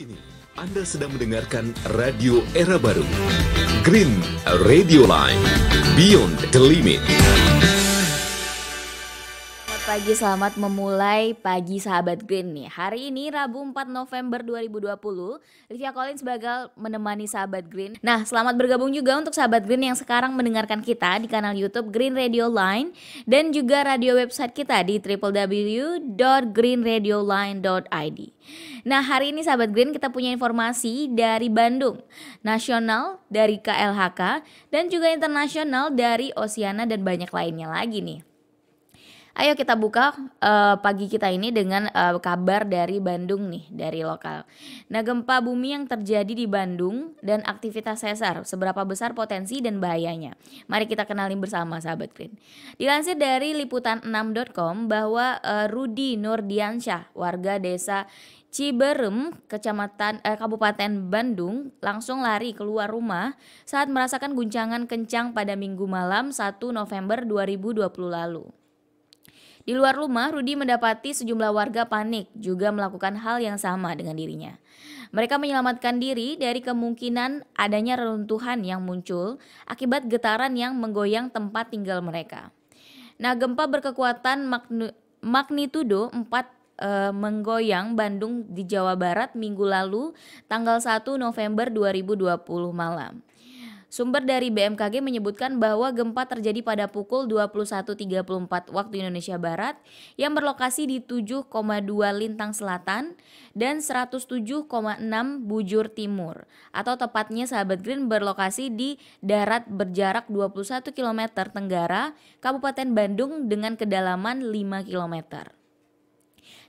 ini Anda sedang mendengarkan Radio Era Baru Green Radio Line Beyond the Limit pagi, selamat memulai pagi sahabat Green nih. Hari ini Rabu 4 November 2020, Livia Collins bakal menemani sahabat Green. Nah, selamat bergabung juga untuk sahabat Green yang sekarang mendengarkan kita di kanal YouTube Green Radio Line dan juga radio website kita di www.greenradioline.id. Nah, hari ini sahabat Green kita punya informasi dari Bandung, nasional dari KLHK dan juga internasional dari Oceana dan banyak lainnya lagi nih. Ayo kita buka uh, pagi kita ini dengan uh, kabar dari Bandung nih, dari lokal. Nah, gempa bumi yang terjadi di Bandung dan aktivitas sesar, seberapa besar potensi dan bahayanya. Mari kita kenalin bersama sahabat Green. Dilansir dari liputan6.com bahwa uh, eh, Rudi Nurdiansyah, warga desa Ciberem, Kecamatan eh, Kabupaten Bandung, langsung lari keluar rumah saat merasakan guncangan kencang pada minggu malam 1 November 2020 lalu. Di luar rumah, Rudi mendapati sejumlah warga panik juga melakukan hal yang sama dengan dirinya. Mereka menyelamatkan diri dari kemungkinan adanya reruntuhan yang muncul akibat getaran yang menggoyang tempat tinggal mereka. Nah, gempa berkekuatan magnitudo 4 eh, menggoyang Bandung di Jawa Barat minggu lalu tanggal 1 November 2020 malam. Sumber dari BMKG menyebutkan bahwa gempa terjadi pada pukul 21.34 waktu Indonesia Barat yang berlokasi di 7,2 lintang selatan dan 107,6 bujur timur atau tepatnya sahabat Green berlokasi di darat berjarak 21 km tenggara Kabupaten Bandung dengan kedalaman 5 km.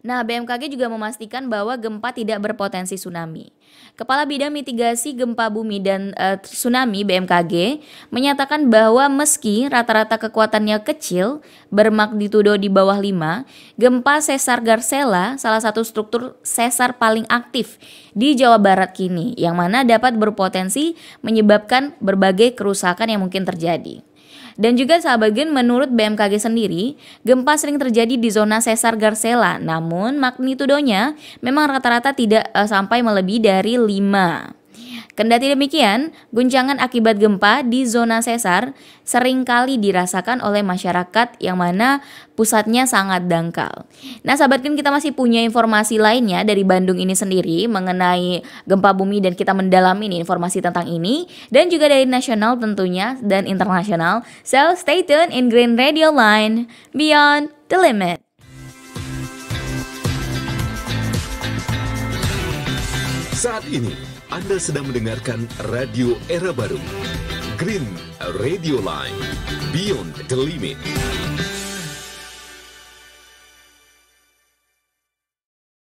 Nah, BMKG juga memastikan bahwa gempa tidak berpotensi tsunami. Kepala Bidang Mitigasi Gempa Bumi dan e, Tsunami BMKG menyatakan bahwa meski rata-rata kekuatannya kecil, bermagnitudo di bawah 5, gempa sesar Garcela salah satu struktur sesar paling aktif di Jawa Barat kini yang mana dapat berpotensi menyebabkan berbagai kerusakan yang mungkin terjadi. Dan juga sahabat Gen, menurut BMKG sendiri, gempa sering terjadi di zona sesar Garcela, namun magnitudonya memang rata-rata tidak uh, sampai melebihi dari 5. Kendati demikian, guncangan akibat gempa di zona sesar seringkali dirasakan oleh masyarakat yang mana pusatnya sangat dangkal. Nah, sahabat sahabatkan kita masih punya informasi lainnya dari Bandung ini sendiri mengenai gempa bumi dan kita mendalami nih informasi tentang ini dan juga dari nasional tentunya dan internasional. So, stay tuned in Green Radio Line Beyond the Limit. Saat ini, Anda sedang mendengarkan Radio Era Baru. Green Radio Line. Beyond the Limit.